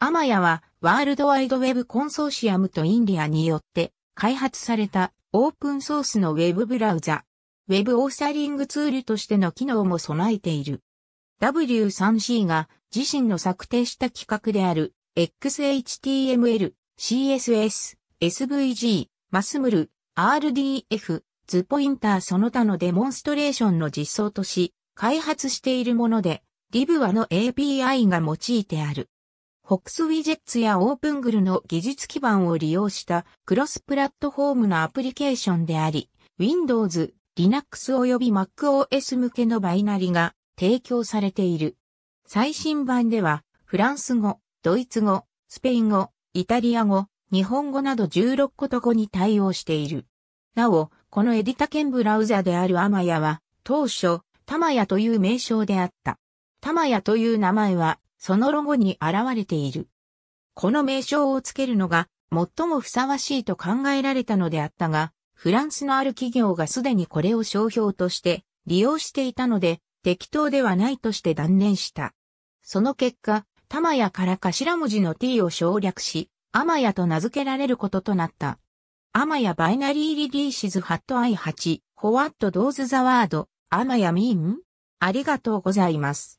アマヤはワールドワイドウェブコンソーシアムとインディアによって開発されたオープンソースのウェブブラウザ、ウェブオーサリングツールとしての機能も備えている。W3C が自身の策定した規格である XHTML、CSS、SVG、マスムル、RDF、ズポインターその他のデモンストレーションの実装とし、開発しているもので、リブワの API が用いてある。フォックスウィジェッツやオープングルの技術基盤を利用したクロスプラットフォームのアプリケーションであり、Windows、Linux 及び MacOS 向けのバイナリが提供されている。最新版では、フランス語、ドイツ語、スペイン語、イタリア語、日本語など16個と語に対応している。なお、このエディタ兼ブラウザであるアマヤは、当初、タマヤという名称であった。タマヤという名前は、そのロゴに現れている。この名称をつけるのが最もふさわしいと考えられたのであったが、フランスのある企業がすでにこれを商標として利用していたので、適当ではないとして断念した。その結果、玉屋から頭文字の t を省略し、アマヤと名付けられることとなった。アマヤバイナリーリリーシズハットアイ8、ホワットドーズザワード、アマヤミーンありがとうございます。